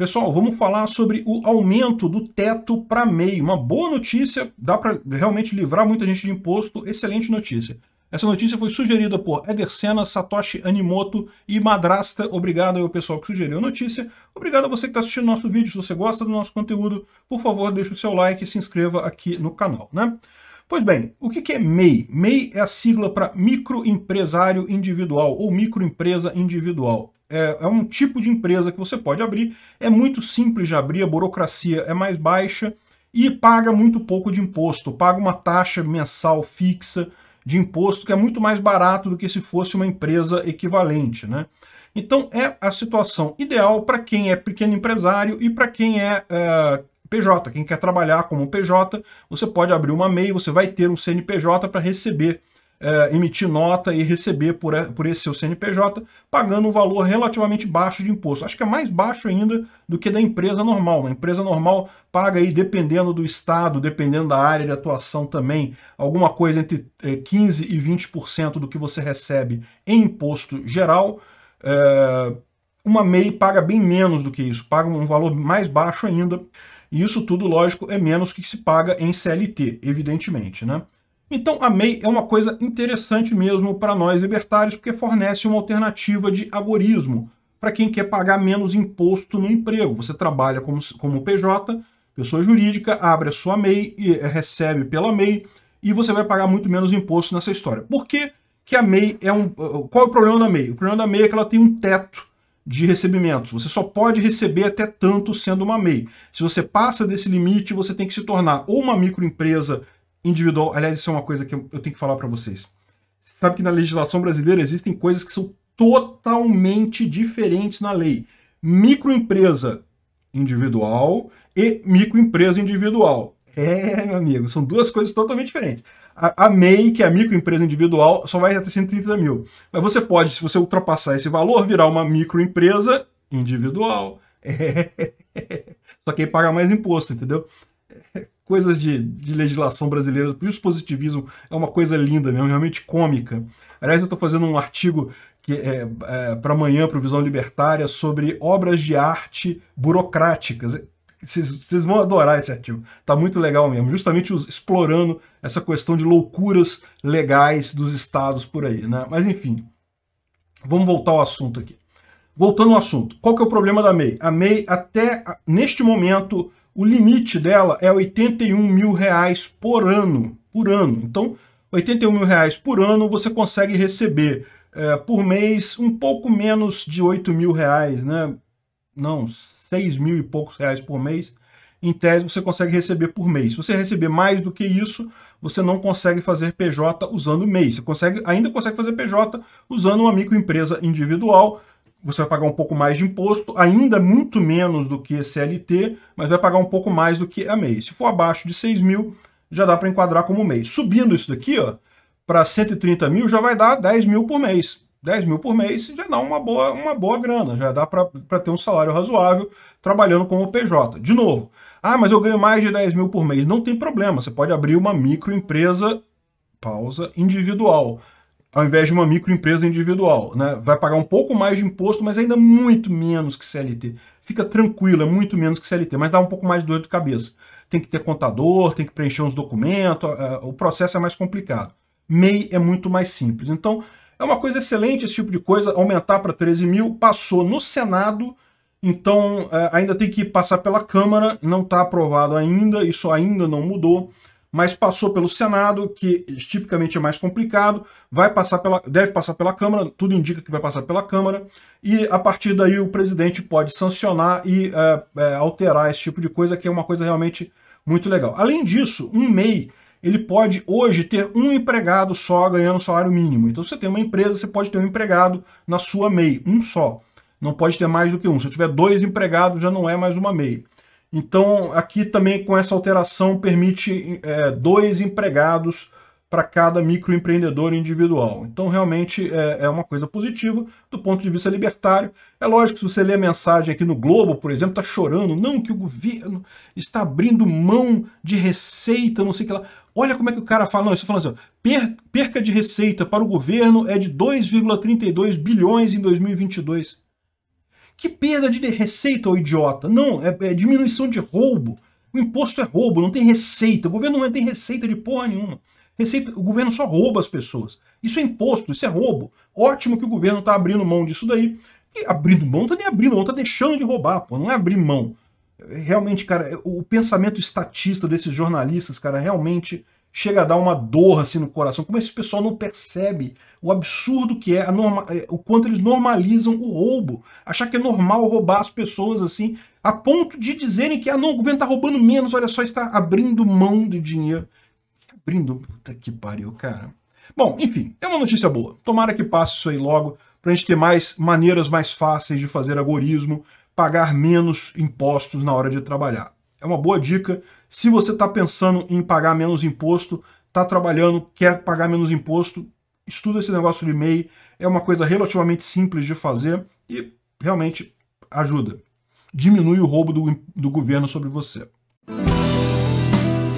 Pessoal, vamos falar sobre o aumento do teto para MEI. Uma boa notícia, dá para realmente livrar muita gente de imposto, excelente notícia. Essa notícia foi sugerida por Eder Senna, Satoshi Animoto e Madrasta. Obrigado ao pessoal que sugeriu a notícia. Obrigado a você que está assistindo nosso vídeo. Se você gosta do nosso conteúdo, por favor, deixe o seu like e se inscreva aqui no canal. Né? Pois bem, o que é MEI? MEI é a sigla para microempresário individual ou microempresa individual. É, é, um tipo de empresa que você pode abrir, é muito simples de abrir, a burocracia é mais baixa e paga muito pouco de imposto, paga uma taxa mensal fixa de imposto que é muito mais barato do que se fosse uma empresa equivalente, né? Então é a situação ideal para quem é pequeno empresário e para quem é, é PJ, quem quer trabalhar como PJ, você pode abrir uma MEI, você vai ter um CNPJ para receber é, emitir nota e receber por, é, por esse seu CNPJ, pagando um valor relativamente baixo de imposto. Acho que é mais baixo ainda do que da empresa normal. Uma empresa normal paga aí, dependendo do estado, dependendo da área de atuação também, alguma coisa entre é, 15% e 20% do que você recebe em imposto geral. É, uma MEI paga bem menos do que isso, paga um valor mais baixo ainda. E isso tudo, lógico, é menos que se paga em CLT, evidentemente, né? Então a MEI é uma coisa interessante mesmo para nós libertários, porque fornece uma alternativa de aborismo para quem quer pagar menos imposto no emprego. Você trabalha como, como PJ, pessoa jurídica, abre a sua MEI e eh, recebe pela MEI, e você vai pagar muito menos imposto nessa história. Por que, que a MEI é um. Eh, eh, qual é o problema da MEI? O problema da MEI é que ela tem um teto de recebimentos. Você só pode receber até tanto sendo uma MEI. Se você passa desse limite, você tem que se tornar ou uma microempresa individual. Aliás, isso é uma coisa que eu, eu tenho que falar para vocês. sabe que na legislação brasileira existem coisas que são totalmente diferentes na lei. Microempresa individual e microempresa individual. É, meu amigo, são duas coisas totalmente diferentes. A, a MEI, que é a microempresa individual, só vai até 130 mil. Mas você pode, se você ultrapassar esse valor, virar uma microempresa individual. É. Só que aí paga mais imposto, entendeu? coisas de, de, legislação brasileira. O positivismo é uma coisa linda mesmo, realmente cômica. Aliás, eu estou fazendo um artigo é, é para amanhã, para o Visão Libertária, sobre obras de arte burocráticas. Vocês vão adorar esse artigo. Está muito legal mesmo. Justamente os, explorando essa questão de loucuras legais dos estados por aí, né? Mas enfim, vamos voltar ao assunto aqui. Voltando ao assunto, qual que é o problema da MEI? A MEI, até neste momento, o limite dela é 81 mil reais por ano. Por ano. Então, 81 mil reais por ano você consegue receber é, por mês um pouco menos de 8 mil reais, né? Não, 6 mil e poucos reais por mês. Em tese, você consegue receber por mês. Se você receber mais do que isso, você não consegue fazer PJ usando MEI. Você consegue, ainda consegue fazer PJ usando uma microempresa individual, você vai pagar um pouco mais de imposto, ainda muito menos do que CLT, mas vai pagar um pouco mais do que a MEI. Se for abaixo de 6 mil, já dá para enquadrar como MEI. Subindo isso daqui ó, para 130 mil, já vai dar 10 mil por mês. 10 mil por mês já dá uma boa, uma boa grana, já dá para ter um salário razoável trabalhando como PJ. De novo, ah, mas eu ganho mais de 10 mil por mês. Não tem problema, você pode abrir uma microempresa, pausa, individual ao invés de uma microempresa individual. Né? Vai pagar um pouco mais de imposto, mas ainda muito menos que CLT. Fica tranquilo, é muito menos que CLT, mas dá um pouco mais de dor de cabeça. Tem que ter contador, tem que preencher uns documentos, o processo é mais complicado. MEI é muito mais simples. Então, é uma coisa excelente esse tipo de coisa, aumentar para 13 mil, passou no Senado, então é, ainda tem que passar pela Câmara, não está aprovado ainda, isso ainda não mudou mas passou pelo Senado, que tipicamente é mais complicado, vai passar pela, deve passar pela Câmara, tudo indica que vai passar pela Câmara, e a partir daí o presidente pode sancionar e é, é, alterar esse tipo de coisa, que é uma coisa realmente muito legal. Além disso, um MEI, ele pode hoje ter um empregado só ganhando salário mínimo. Então, você tem uma empresa, você pode ter um empregado na sua MEI, um só. Não pode ter mais do que um. Se eu tiver dois empregados, já não é mais uma MEI. Então, aqui também com essa alteração permite é, dois empregados para cada microempreendedor individual. Então, realmente é, é, uma coisa positiva do ponto de vista libertário. É lógico, que se você ler a mensagem aqui no Globo, por exemplo, está chorando, não, que o governo está abrindo mão de receita, não sei o que lá. Olha como é que o cara fala, não, isso falando assim, perca de receita para o governo é de 2,32 bilhões em 2022. Que perda de receita, ô idiota! Não, é, é diminuição de roubo. O imposto é roubo, não tem receita. O governo não tem receita de porra nenhuma. Receita, o governo só rouba as pessoas. Isso é imposto, isso é roubo. Ótimo que o governo está abrindo mão disso daí. E abrindo mão, não tá nem abrindo mão, tá deixando de roubar, pô. Não é abrir mão. Realmente, cara, o pensamento estatista desses jornalistas, cara, realmente chega a dar uma dor assim no coração. Como esse pessoal não percebe o absurdo que é, norma... É, o quanto eles normalizam o roubo. Achar que é normal roubar as pessoas assim, a ponto de dizerem que ah, não, o governo está roubando menos, olha só, está abrindo mão de dinheiro. Abrindo. Puta que pariu, cara. Bom, enfim, é uma notícia boa. Tomara que passe isso aí logo, para a gente ter mais maneiras mais fáceis de fazer agorismo, pagar menos impostos na hora de trabalhar. É uma boa dica se você está pensando em pagar menos imposto, está trabalhando, quer pagar menos imposto, estuda esse negócio de MEI. É uma coisa relativamente simples de fazer e realmente ajuda. Diminui o roubo do, do governo sobre você